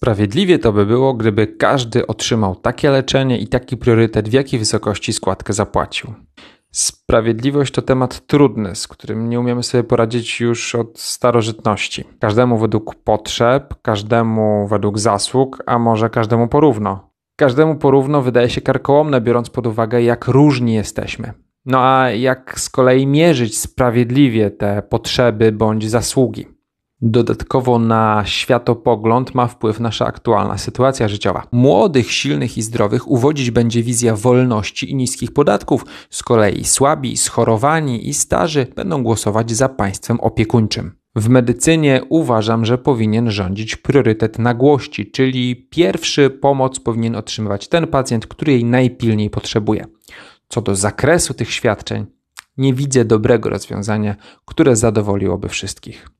Sprawiedliwie to by było, gdyby każdy otrzymał takie leczenie i taki priorytet, w jakiej wysokości składkę zapłacił. Sprawiedliwość to temat trudny, z którym nie umiemy sobie poradzić już od starożytności. Każdemu według potrzeb, każdemu według zasług, a może każdemu porówno. Każdemu porówno wydaje się karkołomne, biorąc pod uwagę, jak różni jesteśmy. No a jak z kolei mierzyć sprawiedliwie te potrzeby bądź zasługi? Dodatkowo na światopogląd ma wpływ nasza aktualna sytuacja życiowa. Młodych, silnych i zdrowych uwodzić będzie wizja wolności i niskich podatków, z kolei słabi, schorowani i starzy będą głosować za państwem opiekuńczym. W medycynie uważam, że powinien rządzić priorytet nagłości, czyli pierwszy pomoc powinien otrzymywać ten pacjent, który jej najpilniej potrzebuje. Co do zakresu tych świadczeń, nie widzę dobrego rozwiązania, które zadowoliłoby wszystkich.